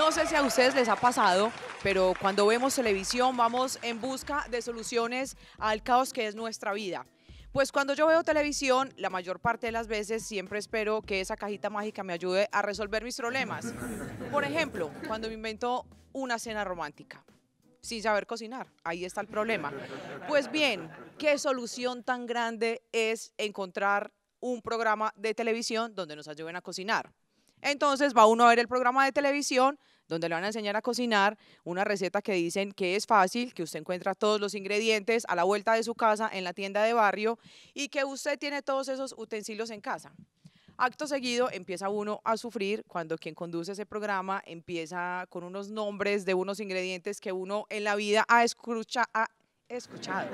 No sé si a ustedes les ha pasado, pero cuando vemos televisión vamos en busca de soluciones al caos que es nuestra vida. Pues cuando yo veo televisión, la mayor parte de las veces siempre espero que esa cajita mágica me ayude a resolver mis problemas. Por ejemplo, cuando me invento una cena romántica sin saber cocinar. Ahí está el problema. Pues bien, ¿qué solución tan grande es encontrar un programa de televisión donde nos ayuden a cocinar? Entonces va uno a ver el programa de televisión donde le van a enseñar a cocinar una receta que dicen que es fácil, que usted encuentra todos los ingredientes a la vuelta de su casa en la tienda de barrio y que usted tiene todos esos utensilios en casa. Acto seguido empieza uno a sufrir cuando quien conduce ese programa empieza con unos nombres de unos ingredientes que uno en la vida ha, escucha, ha escuchado.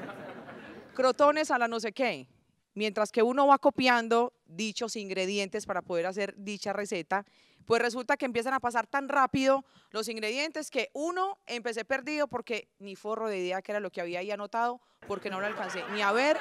Crotones a la no sé qué, mientras que uno va copiando dichos ingredientes para poder hacer dicha receta, pues resulta que empiezan a pasar tan rápido los ingredientes que uno empecé perdido porque ni forro de idea que era lo que había ahí anotado, porque no lo alcancé ni a ver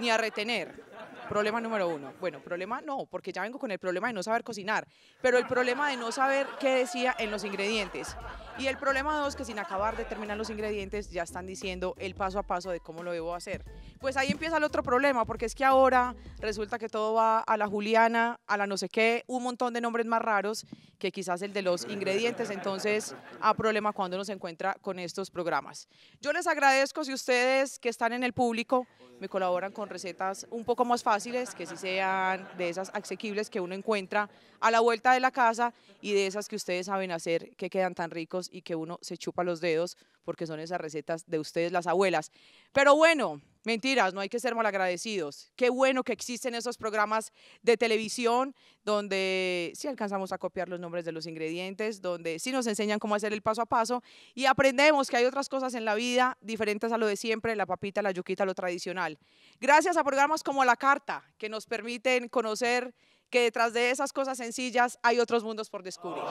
ni a retener. Problema número uno. Bueno, problema no, porque ya vengo con el problema de no saber cocinar, pero el problema de no saber qué decía en los ingredientes. Y el problema dos, que sin acabar de terminar los ingredientes ya están diciendo el paso a paso de cómo lo debo hacer. Pues ahí empieza el otro problema, porque es que ahora resulta que todo va a la Juliana, a la no sé qué, un montón de nombres más raros que quizás el de los ingredientes. Entonces, a problema cuando se encuentra con estos programas. Yo les agradezco si ustedes que están en el público me colaboran con recetas un poco más fáciles fáciles, que sí sean de esas asequibles que uno encuentra a la vuelta de la casa y de esas que ustedes saben hacer, que quedan tan ricos y que uno se chupa los dedos porque son esas recetas de ustedes las abuelas. Pero bueno, Mentiras, no hay que ser malagradecidos. Qué bueno que existen esos programas de televisión donde sí alcanzamos a copiar los nombres de los ingredientes, donde sí nos enseñan cómo hacer el paso a paso y aprendemos que hay otras cosas en la vida diferentes a lo de siempre, la papita, la yuquita, lo tradicional. Gracias a programas como La Carta, que nos permiten conocer que detrás de esas cosas sencillas hay otros mundos por descubrir.